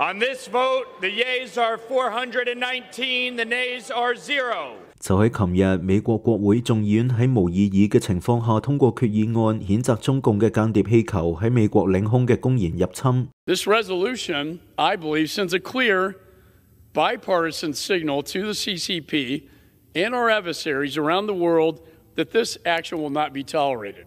On this vote, the yeas are 419, the nays are zero. 就喺琴日，美國國會眾議院喺無異議嘅情況下通過決議案，譴責中共嘅間諜氣球喺美國領空嘅公然入侵。This resolution, I believe, sends a clear bipartisan signal to the CCP and our adversaries around the world that this action will not be tolerated.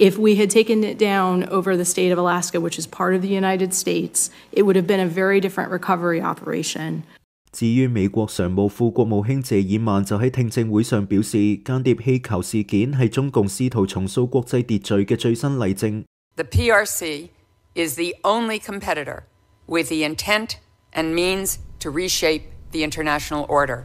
If we had taken it down over the state of Alaska, which is part of the United States, it would have been a very different recovery operation. 至於美國常務副國務卿謝爾曼就喺聽證會上表示，間諜氣球事件係中共試圖重塑國際秩序嘅最新例證。The PRC is the only competitor with the intent and means to reshape the international order.